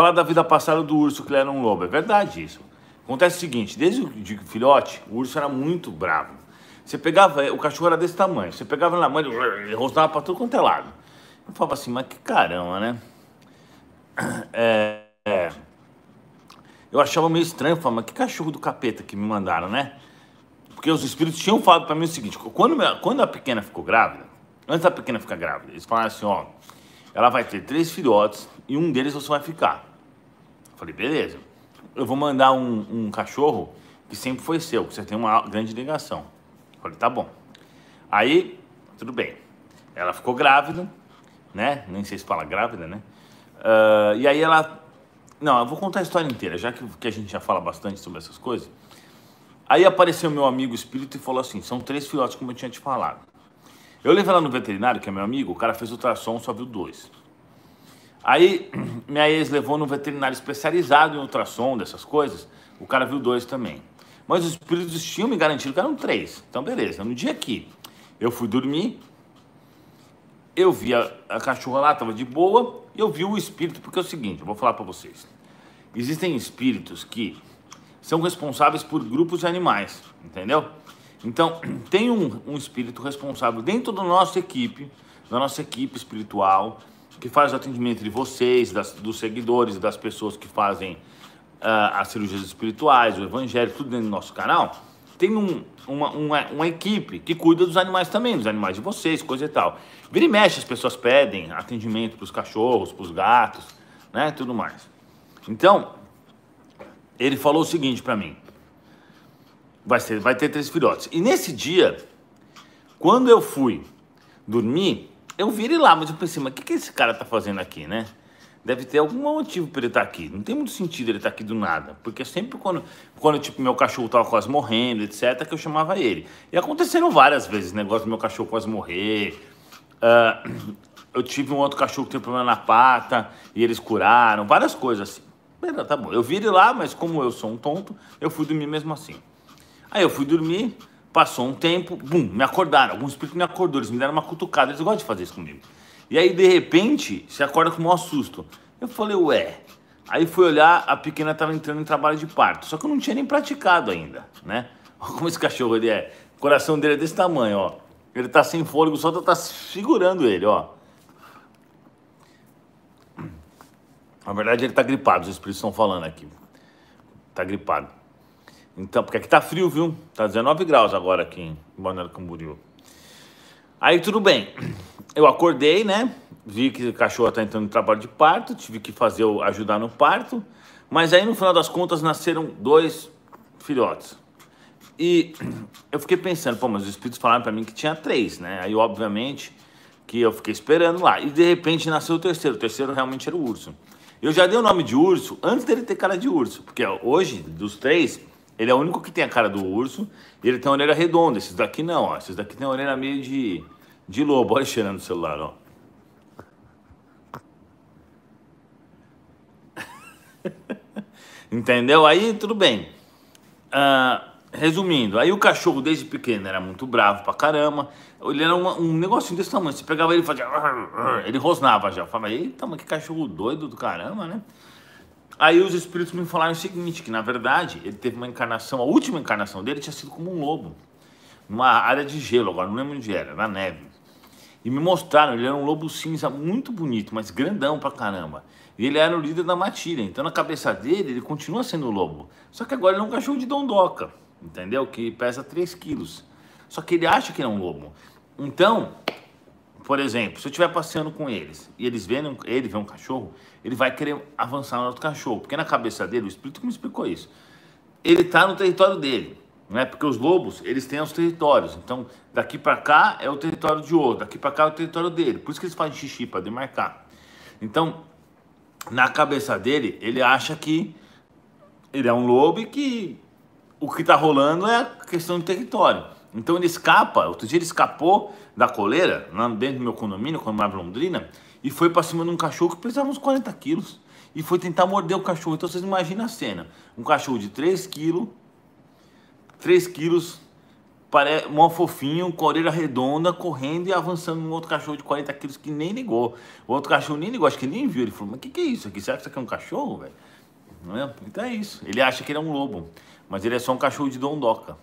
Falar da vida passada do urso que ele era um lobo. É verdade isso. Acontece o seguinte: desde de filhote, o urso era muito bravo. Você pegava, o cachorro era desse tamanho. Você pegava na mão, e rosnava para tudo quanto é lado. Eu falava assim, mas que caramba, né? É, é, eu achava meio estranho, falava, mas que cachorro do capeta que me mandaram, né? Porque os espíritos tinham falado para mim o seguinte: quando, quando a pequena ficou grávida, antes da pequena ficar grávida, eles falaram assim: ó, ela vai ter três filhotes e um deles você vai ficar. Falei, beleza. Eu vou mandar um, um cachorro que sempre foi seu, que você tem uma grande ligação. Falei, tá bom. Aí, tudo bem. Ela ficou grávida, né? Nem sei se fala grávida, né? Uh, e aí ela. Não, eu vou contar a história inteira, já que, que a gente já fala bastante sobre essas coisas. Aí apareceu meu amigo espírito e falou assim: são três filhotes, como eu tinha te falado. Eu levei lá no veterinário, que é meu amigo, o cara fez ultrassom, só viu dois. Aí minha ex levou no veterinário especializado em ultrassom, dessas coisas. O cara viu dois também. Mas os espíritos tinham me garantido que eram três. Então, beleza. No dia que eu fui dormir, eu vi a, a cachorra lá, estava de boa, e eu vi o espírito, porque é o seguinte, eu vou falar para vocês. Existem espíritos que são responsáveis por grupos de animais, entendeu? Então, tem um, um espírito responsável dentro da nossa equipe, da nossa equipe espiritual, que faz o atendimento de vocês, das, dos seguidores, das pessoas que fazem uh, as cirurgias espirituais, o evangelho, tudo dentro do nosso canal, tem um, uma, uma, uma, equipe que cuida dos animais também, dos animais de vocês, coisa e tal. Vira e mexe, as pessoas pedem atendimento para os cachorros, para os gatos, né, tudo mais. Então, ele falou o seguinte para mim, vai, ser, vai ter três filhotes. E nesse dia, quando eu fui dormir, eu virei lá, mas eu pensei, mas o que, que esse cara tá fazendo aqui, né? Deve ter algum motivo para ele estar tá aqui. Não tem muito sentido ele estar tá aqui do nada. Porque sempre quando, quando tipo, meu cachorro tava quase morrendo, etc., que eu chamava ele. E aconteceram várias vezes, negócio do meu cachorro quase morrer. Uh, eu tive um outro cachorro que tem problema na pata e eles curaram, várias coisas assim. Beleza, tá, tá bom. Eu virei lá, mas como eu sou um tonto, eu fui dormir mesmo assim. Aí eu fui dormir, Passou um tempo, bum, me acordaram. Alguns espíritos me acordou, eles me deram uma cutucada. Eles gostam de fazer isso comigo. E aí, de repente, você acorda com o maior susto. Eu falei, ué. Aí fui olhar, a pequena estava entrando em trabalho de parto. Só que eu não tinha nem praticado ainda, né? Olha como esse cachorro ele é. O coração dele é desse tamanho, ó. Ele tá sem fôlego, só está tá segurando ele, ó. Na verdade, ele tá gripado, os espíritos estão falando aqui. Tá gripado. Então, porque aqui tá frio, viu? Tá 19 graus agora aqui em Balneário Camboriú. Aí tudo bem. Eu acordei, né? Vi que o cachorro tá entrando no trabalho de parto, tive que fazer ajudar no parto, mas aí no final das contas nasceram dois filhotes. E eu fiquei pensando, pô, mas os espíritos falaram para mim que tinha três, né? Aí obviamente que eu fiquei esperando lá. E de repente nasceu o terceiro. O terceiro realmente era o urso. Eu já dei o nome de urso antes dele ter cara de urso, porque hoje dos três ele é o único que tem a cara do urso e ele tem a orelha redonda. Esses daqui não, ó. Esses daqui tem a orelha meio de, de lobo. Olha cheirando o celular, ó. Entendeu? Aí tudo bem. Ah, resumindo, aí o cachorro desde pequeno era muito bravo pra caramba. Ele era uma, um negocinho desse tamanho. Você pegava ele e fazia. Ele rosnava já. Eu falava, eita, mas que cachorro doido do caramba, né? Aí os espíritos me falaram o seguinte, que na verdade ele teve uma encarnação, a última encarnação dele tinha sido como um lobo, numa área de gelo, agora não lembro onde era, na neve. E me mostraram, ele era um lobo cinza muito bonito, mas grandão pra caramba. E ele era o líder da matilha, então na cabeça dele ele continua sendo um lobo. Só que agora ele é um cachorro de dondoca, entendeu? Que pesa 3 quilos. Só que ele acha que ele é um lobo. Então, por exemplo, se eu estiver passeando com eles e eles verem, ele vê um cachorro, ele vai querer avançar no outro cachorro, porque na cabeça dele, o espírito que me explicou isso, ele está no território dele, né? Porque os lobos, eles têm os territórios. Então, daqui para cá é o território de outro, daqui para cá é o território dele. Por isso que eles fazem xixi para demarcar. Então, na cabeça dele, ele acha que ele é um lobo e que o que está rolando é a questão de território. Então ele escapa, outro dia ele escapou da coleira, lá dentro do meu condomínio, quando eu morava em Londrina, e foi para cima de um cachorro que pesava uns 40 quilos. E foi tentar morder o cachorro. Então vocês imaginam a cena. Um cachorro de 3 quilos, 3 quilos, pare... mó fofinho, com a orelha redonda, correndo e avançando num outro cachorro de 40 quilos que nem ligou. O outro cachorro nem ligou, acho que ele nem viu. Ele falou, mas o que, que é isso aqui? Será que isso aqui é um cachorro, velho? É? Então é isso. Ele acha que ele é um lobo, mas ele é só um cachorro de dondoca.